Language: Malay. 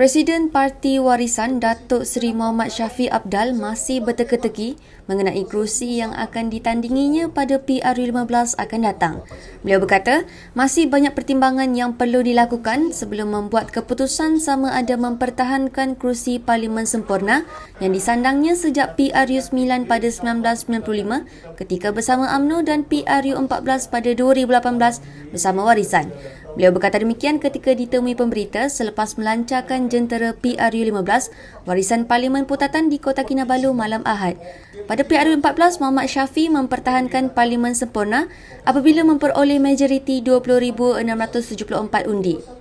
Presiden Parti Warisan Datuk Seri Muhammad Syafiq Abdal masih berteka-teki mengenai kerusi yang akan ditandinginya pada PR15 akan datang. Beliau berkata, masih banyak pertimbangan yang perlu dilakukan sebelum membuat keputusan sama ada mempertahankan kerusi Parlimen Sempurna yang disandangnya sejak PRU9 pada 1995 ketika bersama AMNO dan PRU14 pada 2018 bersama Warisan. Beliau berkata demikian ketika ditemui pemberita selepas melancarkan jentera PRU-15 warisan Parlimen Putatan di Kota Kinabalu malam Ahad. Pada PRU-14, Muhammad Syafi mempertahankan Parlimen Sempurna apabila memperoleh majoriti 20,674 undi.